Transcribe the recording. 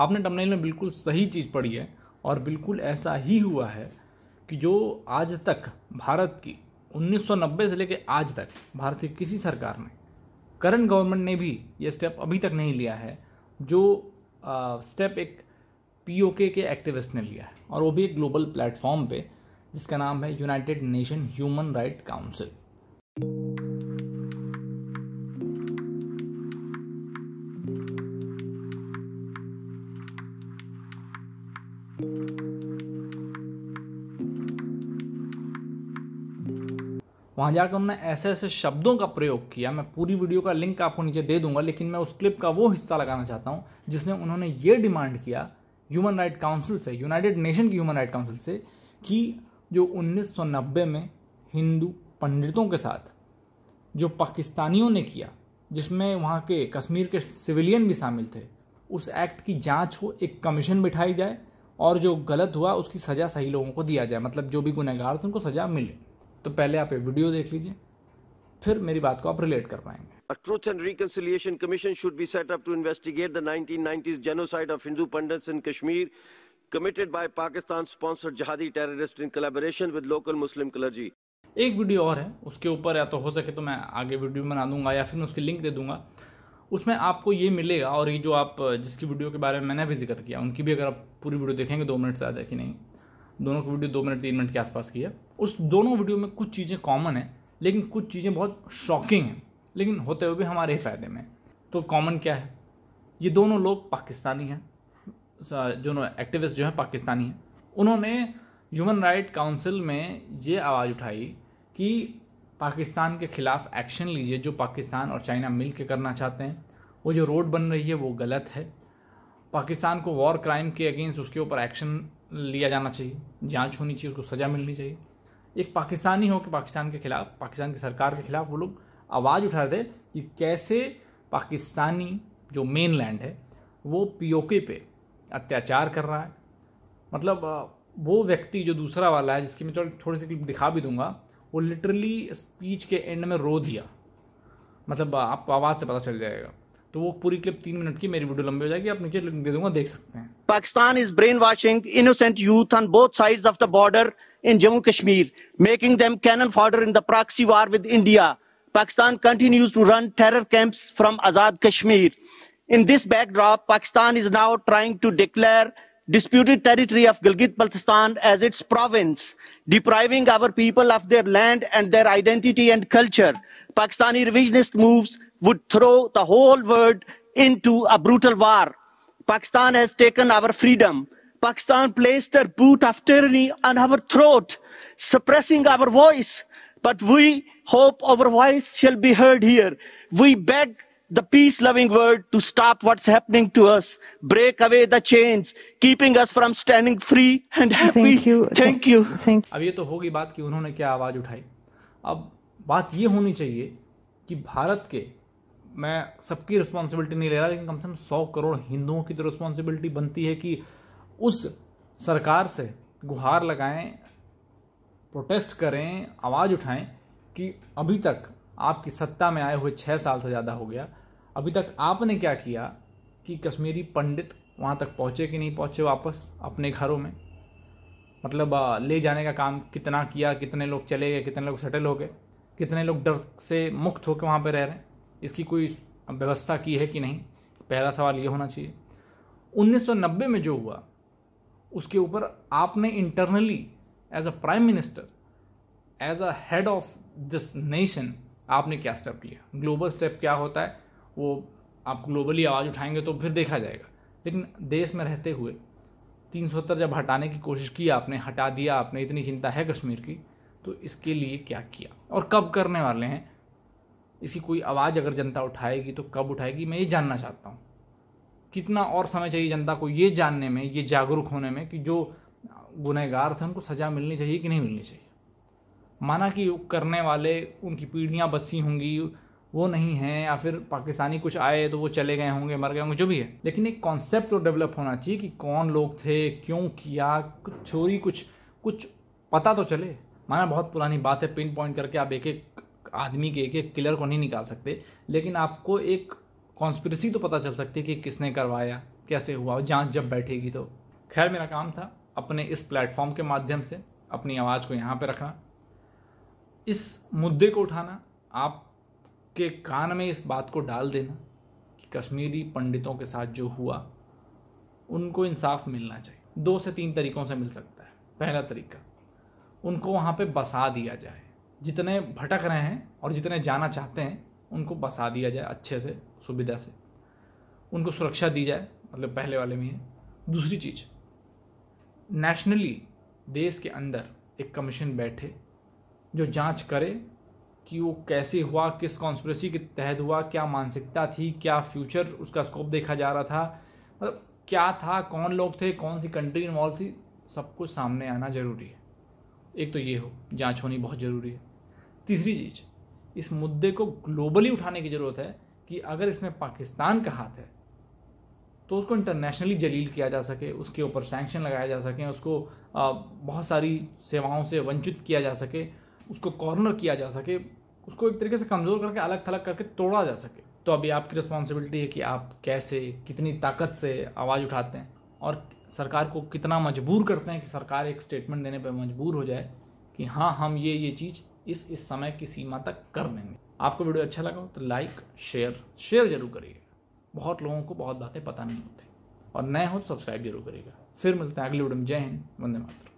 आपने टमनेल में बिल्कुल सही चीज़ पढ़ी है और बिल्कुल ऐसा ही हुआ है कि जो आज तक भारत की 1990 से लेकर आज तक भारत की किसी सरकार ने करंट गवर्नमेंट ने भी ये स्टेप अभी तक नहीं लिया है जो आ, स्टेप एक पीओके के एक्टिविस्ट ने लिया है और वो भी एक ग्लोबल प्लेटफॉर्म पे जिसका नाम है United Nation human right council वहाँ जाकर उन्होंने ऐसे ऐसे शब्दों का प्रयोग किया मैं पूरी वीडियो का लिंक आपको नीचे दे दूंगा लेकिन मैं उस क्लिप का वो हिस्सा लगाना चाहता हूँ जिसमें उन्होंने ये डिमांड किया ह्यूमन राइट काउंसिल से यूनाइटेड नेशन की ह्यूमन राइट काउंसिल से कि जो उन्नीस में हिंदू पंडितों के साथ जो पाकिस्तानियों ने किया जिसमें वहाँ के कश्मीर के सिविलियन भी शामिल थे उस एक्ट की जांच हो एक कमीशन बिठाई जाए और जो गलत हुआ उसकी सज़ा सही लोगों को दिया जाए मतलब जो भी गुनहगार थे उनको सज़ा मिले तो पहले आप ये वीडियो देख लीजिए फिर मेरी बात को आप रिलेट कर पाएंगे A Truth and Reconciliation Commission should be set up to investigate the 1990s genocide of Hindu Pandits in Kashmir committed by Pakistan-sponsored jihadi terrorists in collaboration with local Muslim clergy. एक video और है उसके ऊपर या तो हो सके तो मैं आगे वीडियो बना दूंगा या फिर मैं उसकी लिंक दे दूंगा उसमें आपको ये मिलेगा और ये जो आप जिसकी वीडियो के बारे में मैंने भी जिक्र किया उनकी भी अगर आप पूरी वीडियो देखेंगे दो मिनट से ज़्यादा कि नहीं दोनों की वीडियो दो मिनट तीन मिनट के आसपास की है उस दोनों वीडियो में कुछ चीज़ें कॉमन है लेकिन कुछ चीज़ें बहुत शॉकिंग हैं लेकिन होते हुए भी हमारे ही फ़ायदे में तो कॉमन क्या है ये दोनों लोग पाकिस्तानी हैं दोनों एक्टिविस्ट जो हैं पाकिस्तानी हैं उन्होंने ह्यूमन राइट काउंसिल में ये आवाज़ उठाई कि पाकिस्तान के ख़िलाफ़ एक्शन लीजिए जो पाकिस्तान और चाइना मिल के करना चाहते हैं वो जो रोड बन रही है वो गलत है पाकिस्तान को वॉर क्राइम के अगेंस्ट उसके ऊपर एक्शन लिया जाना चाहिए जांच होनी चाहिए उसको सज़ा मिलनी चाहिए एक पाकिस्तानी हो कि पाकिस्तान के ख़िलाफ़ पाकिस्तान की सरकार के ख़िलाफ़ वो लोग आवाज़ उठा रहे थे कि कैसे पाकिस्तानी जो मेन लैंड है वो पीओके पे अत्याचार कर रहा है मतलब वो व्यक्ति जो दूसरा वाला है जिसकी मैं थोड़ी सी क्लिप दिखा भी दूंगा वो लिटरली स्पीच के एंड में रो दिया मतलब आप आवाज़ से पता चल जाएगा तो वो पूरी क्लिप तीन मिनट की मेरी वीडियो लंबी हो जाएगी आप नीचे लिंक दे दूंगा देख सकते हैं Pakistan is brainwashing innocent youth on both side of the border in Jammu Kashmir making them cannon fodder in the proxy war with India Pakistan continues to run terror camp from Azad Kashmir in this backdrop Pakistan is now trying to declare disputed territory of Gilgit Baltistan as its province, depriving our people of their land and their identity and culture. Pakistani revisionist moves would throw the whole world into a brutal war. Pakistan has taken our freedom. Pakistan placed their boot of tyranny on our throat, suppressing our voice. But we hope our voice shall be heard here. We beg the peace loving word to stop what's happening to us, break away the chains, keeping us from standing free and happy. Thank you. Thank you. Thank अब ये तो होगी बात कि उन्होंने क्या आवाज़ उठाई अब बात ये होनी चाहिए कि भारत के मैं सबकी रिस्पॉन्सिबिलिटी नहीं ले रहा लेकिन कम से कम सौ करोड़ हिंदुओं की तो रिस्पॉन्सिबिलिटी बनती है कि उस सरकार से गुहार लगाएं प्रोटेस्ट करें आवाज़ उठाएं कि अभी तक आपकी सत्ता में आए हुए छः साल से ज़्यादा हो गया अभी तक आपने क्या किया कि कश्मीरी पंडित वहाँ तक पहुँचे कि नहीं पहुँचे वापस अपने घरों में मतलब ले जाने का काम कितना किया कितने लोग चले गए कितने लोग सेटल हो गए कितने लोग डर से मुक्त होकर वहाँ पर रह रहे हैं इसकी कोई व्यवस्था की है कि नहीं पहला सवाल ये होना चाहिए 1990 में जो हुआ उसके ऊपर आपने internally as a prime minister as a head of this nation आपने क्या स्टेप लिया ग्लोबल स्टेप क्या होता है वो आप ग्लोबली आवाज़ उठाएंगे तो फिर देखा जाएगा लेकिन देश में रहते हुए तीन सौ जब हटाने की कोशिश की आपने हटा दिया आपने इतनी चिंता है कश्मीर की तो इसके लिए क्या किया और कब करने वाले हैं इसकी कोई आवाज़ अगर जनता उठाएगी तो कब उठाएगी मैं ये जानना चाहता हूँ कितना और समय चाहिए जनता को ये जानने में ये जागरूक होने में कि जो गुनहगार थे उनको सज़ा मिलनी चाहिए कि नहीं मिलनी चाहिए माना कि करने वाले उनकी पीढ़ियाँ बदसी होंगी वो नहीं है या फिर पाकिस्तानी कुछ आए तो वो चले गए होंगे मर गए होंगे जो भी है लेकिन एक कॉन्सेप्ट तो डेवलप होना चाहिए कि कौन लोग थे क्यों किया कुछ थ्योरी कुछ कुछ पता तो चले माना बहुत पुरानी बात है पिन पॉइंट करके आप एक एक आदमी के एक एक किलर को नहीं निकाल सकते लेकिन आपको एक कॉन्स्परेसी तो पता चल सकती है कि किसने करवाया कैसे हुआ जांच जब बैठेगी तो खैर मेरा काम था अपने इस प्लेटफॉर्म के माध्यम से अपनी आवाज़ को यहाँ पर रखना इस मुद्दे को उठाना आप के कान में इस बात को डाल देना कि कश्मीरी पंडितों के साथ जो हुआ उनको इंसाफ मिलना चाहिए दो से तीन तरीक़ों से मिल सकता है पहला तरीका उनको वहाँ पे बसा दिया जाए जितने भटक रहे हैं और जितने जाना चाहते हैं उनको बसा दिया जाए अच्छे से सुविधा से उनको सुरक्षा दी जाए मतलब पहले वाले में है दूसरी चीज़ नेशनली देश के अंदर एक कमीशन बैठे जो जांच करे कि वो कैसे हुआ किस कॉन्स्परेसी के तहत हुआ क्या मानसिकता थी क्या फ्यूचर उसका स्कोप देखा जा रहा था मतलब क्या था कौन लोग थे कौन सी कंट्री इन्वॉल्व थी सब कुछ सामने आना ज़रूरी है एक तो ये हो जांच होनी बहुत ज़रूरी है तीसरी चीज़ इस मुद्दे को ग्लोबली उठाने की ज़रूरत है कि अगर इसमें पाकिस्तान का हाथ है तो उसको इंटरनेशनली जलील किया जा सके उसके ऊपर सैंक्शन लगाया जा सके उसको बहुत सारी सेवाओं से वंचित किया जा सके उसको कॉर्नर किया जा सके उसको एक तरीके से कमज़ोर करके अलग थलग करके तोड़ा जा सके तो अभी आपकी रिस्पॉन्सिबिलिटी है कि आप कैसे कितनी ताकत से आवाज़ उठाते हैं और सरकार को कितना मजबूर करते हैं कि सरकार एक स्टेटमेंट देने पर मजबूर हो जाए कि हाँ हम ये ये चीज़ इस इस समय की सीमा तक कर देंगे आपको वीडियो अच्छा लगा हो तो लाइक शेयर शेयर जरूर करिएगा बहुत लोगों को बहुत बातें पता नहीं होती और नए हो तो सब्सक्राइब जरूर करिएगा फिर मिलते हैं अगले वीडियो में जय हिंद वंदे मातरम